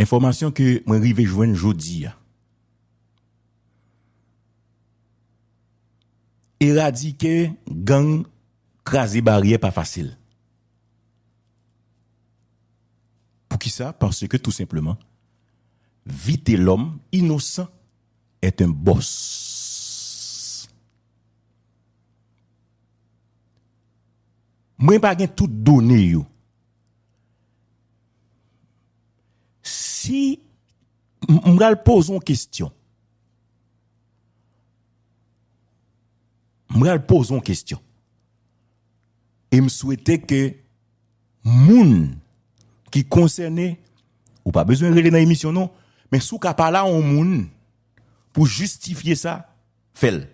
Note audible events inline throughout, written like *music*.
Informasyon ke mwen rivejwen jodi ya. Eradike gang krasi barye pa fasil. Pou ki sa? Pansye ke tout simplement. Vite l'om inosan et un bos. Mwen bagen tout do ne yo. si je pose une question, je pose une question. Et me souhaitais que moun qui concernait, ou pas besoin de dans l'émission, non, mais sous qui là moun pour justifier ça, fait.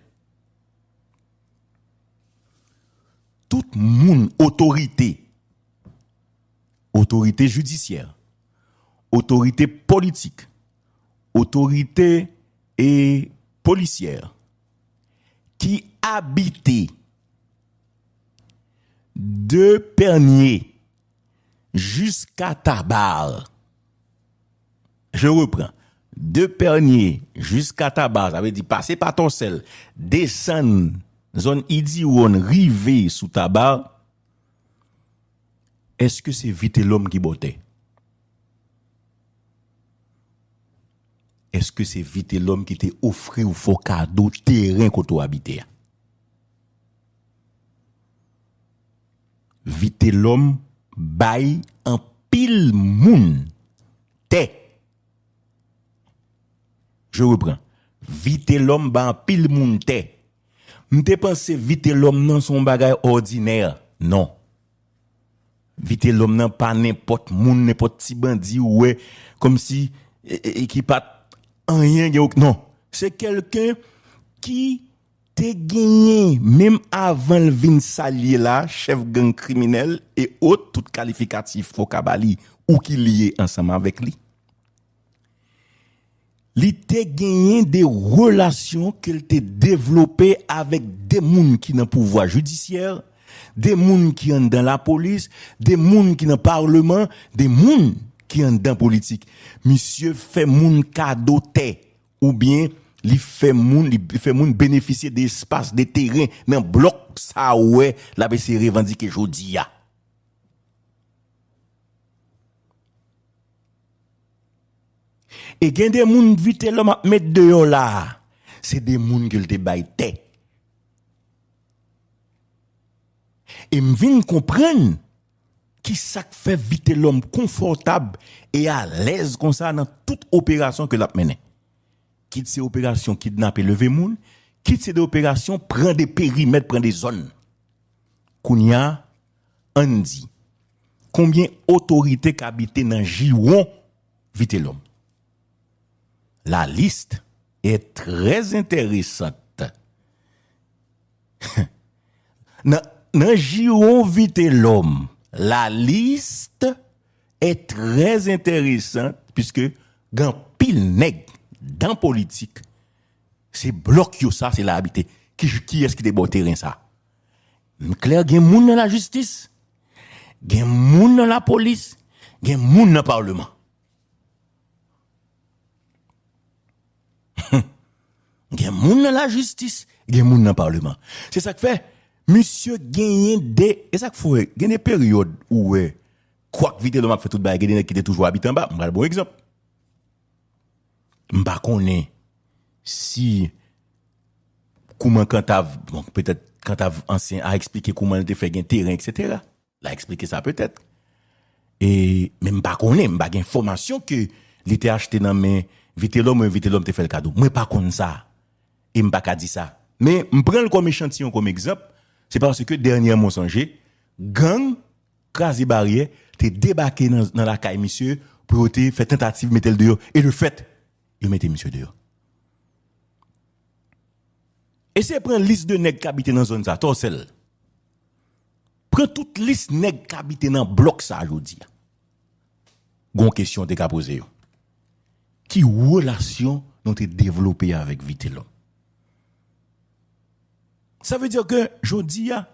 Tout moun autorité, autorité judiciaire, autorité politique, autorité et policière, qui habitait de Pernier jusqu'à Tabar. Je reprends. De Pernier jusqu'à Tabar, ça veut dire passer par sel, descendre zone on rive sous Tabar. Est-ce que c'est vite l'homme qui bottait? eske se vite l'om ki te ofre ou fokado teren koto habite ya. Vite l'om bay an pil moun te. Je repren, vite l'om bay an pil moun te. Mte panse vite l'om nan son bagay ordiner, non. Vite l'om nan pa nepot moun, nepot si bandi ou we, kom si ekipat, e, e, rien. Non, c'est quelqu'un qui t'a gagné, même avant le vin salier là, chef gang criminel et autres, tout qualificatif au Kabali, ou qui lié ensemble avec lui. Il t'a gagné des relations qu'il t'a développées avec des gens qui n'ont pouvoir judiciaire, des gens qui sont dans la police, des gens qui n'ont parlement, des gens qui en dans politique. Monsieur fait moun cadeau ou bien il fait moun il fait moun bénéficier d'espace, de terrain dans bloc ça ouais la BC revendique jodi a. Et gen des moun vite l'homme à mettre dehors là. C'est des moun qui te bail Et m'vin comprendre Ki sak fe vite l'om konfortab e a lez kon sa nan tout operasyon ke lap menen. Kit se operasyon, kit na pe leve moun. Kit se de operasyon, pren de perimet, pren de zon. Koun ya, an di. Koumbyen otorite kabite nan jiwon vite l'om. La liste e trez enteresante. Nan *laughs* jiwon vite l'om. la liste est très intéressante puisque dans pile dans politique c'est bloc ça c'est la habité qui qui est-ce qui ça terrain ça clair des moun dans la justice des moun dans la police des moun dans parlement gen moun dans la justice gen moun dans parlement c'est ça que fait Monsieur gagne des et ça faut gagne période où quoi que vite l'homme a fait tout toute gagne qui était toujours habité en bas, un bon exemple. Je ne si comment quand t'as peut-être quand t'as ancien a expliqué comment il fait gain terrain etc. L'a expliqué ça peut-être. Et même pas connait m'pa gain information que était acheté dans mes vite l'homme vite l'homme te fait le cadeau. Moi pas connaît ça. Et m'pa ka dit ça. Mais prends comme échantillon comme exemple c'est parce que dernière mensonger, gang, crasé barrière, t'es débarqué dans, la caille, monsieur, pour te faire tentative, mettre le dehors. Et le fait, il mettait monsieur dehors. Et c'est prendre liste de nègres qui habitent dans la zone ça, seul. Prends toute liste nègres qui habitent dans le bloc ça aujourd'hui. Gon question qu'à poser. Qui relation nous t'es développé avec Vitello? Sa ve diyo gen, jodi ya.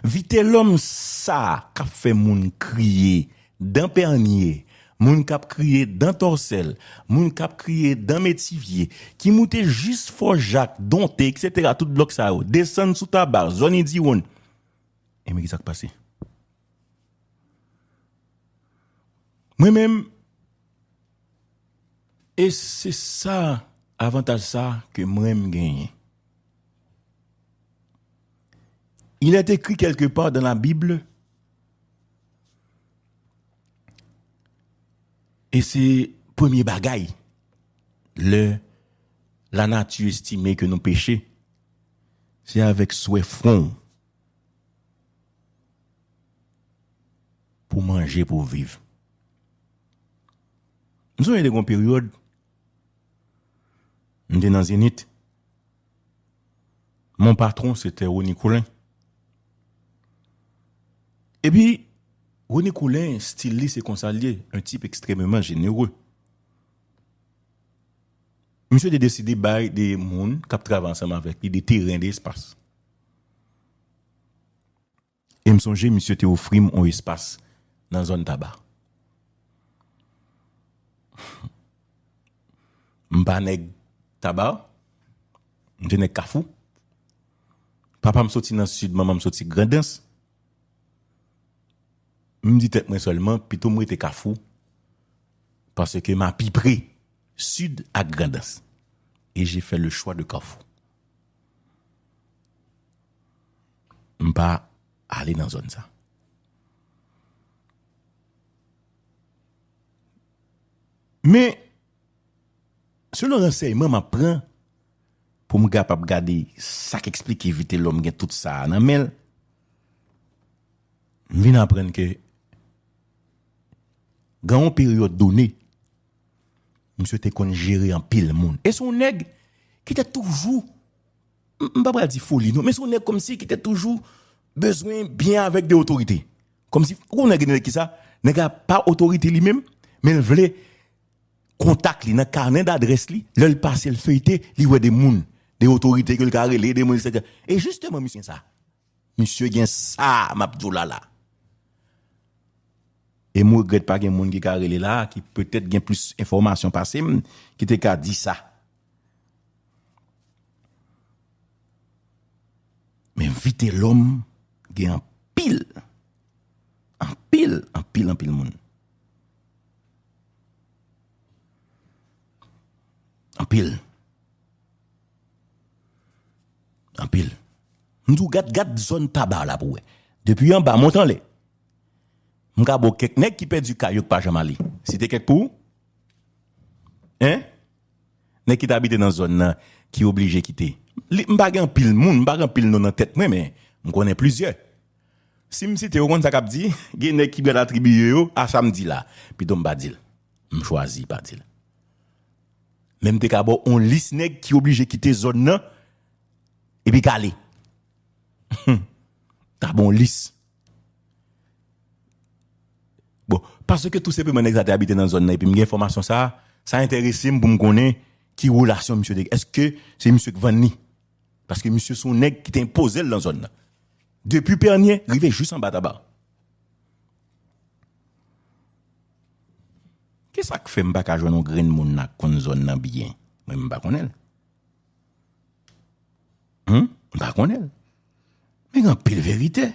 Vite lom sa kap fe moun kriye d'an pernye, moun kap kriye d'an torsel, moun kap kriye d'an metivye, ki moute jis fo jak, donte, et cetera, tout blok sa yo, desen sou tabar, zon edi won. E me gizak pase. Mwen men, e se sa avantaj sa ke mwen men genye. Il est écrit quelque part dans la Bible, et c'est premier bagaille, le, la nature estimée que nous péchés, c'est avec souhait front pour manger, pour vivre. Nous avons une une période, nous sommes dans Zénith. Mon patron, c'était Colin. Et puis, René Coulin, styliste et consalier, un type extrêmement généreux. Monsieur a décidé de des gens qui travaillent ensemble avec lui, des terrains d'espace. Et me suis monsieur Théophile, offert un espace dans la zone tabac. *laughs* M'baneg tabac, je n'ai kafou. Papa me sorti dans le sud, maman dans sorti sud. mi mdi tèt mwen solman, pito mwen te Kafou, pase ke m api pre, sud ak grandas, e jè fè le chwa de Kafou. M pa, ale nan zon sa. Me, se lor anseye, m an apren, pou m gap ap gade, sa ki eksplike evite lom gen tout sa, nan mel, vin apren ke, une période donnée, monsieur était qu'on gérer en pile monde. Et son nègre, qui était toujours, je ne pas dire folie, non, mais son nègre comme si, qui était toujours besoin bien avec des autorités. Comme si, on a qui ça, a pas autorité lui-même, mais il voulait contact, il a carnet d'adresse, lui le passé, le feuilleté, il voit des mouns, des autorités, le carré, des etc. Et justement, monsieur, ça, monsieur, il y ça, Mabdoula E mou gred pa gen moun ki ka rele la, ki pwetet gen plus informasyon pasim, ki te ka di sa. Men vite lom gen an pil. An pil, an pil, an pil moun. An pil. An pil. Mwen tou gade gade zon taba la pou we. Depi yon ba, montan le. Mwen tou gade gade zon taba la pou we. M'gabo quelques nèg qui perd du caillou pa Jamali. Si te kek pou? Hein Nek qui t'habite dans zone là qui obligé quitter. M'pa gen pile moun, m'pa gen pile non dans tête moi mais m'connais plusieurs. Si m'cite au compte ça cap dit, *laughs* gen nek ki bien attribué yo à samedi là. Puis donc m'pa dit. M'choisi pas dil. Même te kabo on liste nèg qui obligé quitter zone e là et puis *laughs* calé. T'as bon liste Bon, parce que tous ces peuples on qui habité dans la zone, et puis, l'information, ça, ça intéresse pour me connaître qui relation, monsieur, est-ce que c'est monsieur Vanni? Parce que monsieur son nègre qui t'imposait dans la zone. Depuis Pernier, est juste en bas d'abord. Qu'est-ce que fait m'pa ka joindre grain moun na kon zone nan bien? Moi m'pa connais. Hum, m'pa connais. Mais il en hein? pile vérité.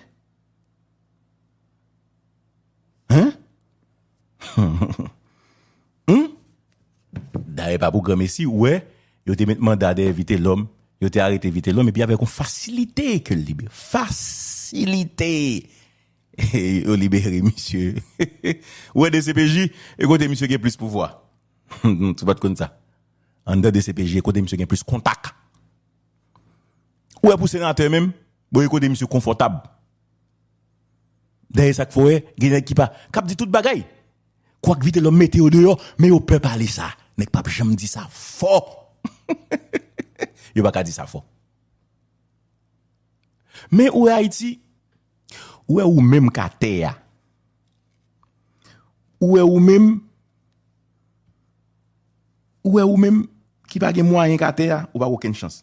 Hein? D'ailleurs, pas pour grand Messi, ouais, il a maintenant mandat d'éviter l'homme, il était arrêté éviter l'homme, et puis avec une facilité que le libère. Facilité! Et il libéré, monsieur. *laughs* ouais, DCPJ, écoutez, monsieur qui a plus pouvoir. *laughs* tu vas te comme ça. En dehors de CPJ, écoutez, monsieur qui a plus contact. Ouais, pour sénateur même, bon, écoutez, monsieur confortable. D'ailleurs, ça qu'il faut, il y a qui pas. Cap dit tout bagaille. Kwa kvite lo meteo do yo, me yo pepali sa, nek papi chanm di sa fo. *laughs* Yo baka di sa fo. Me ou e a iti, ou e ou mem kate ya. Ou e ou mem, ou e ou mem ki bagi mwanyen kate ya, ou bako ken chans.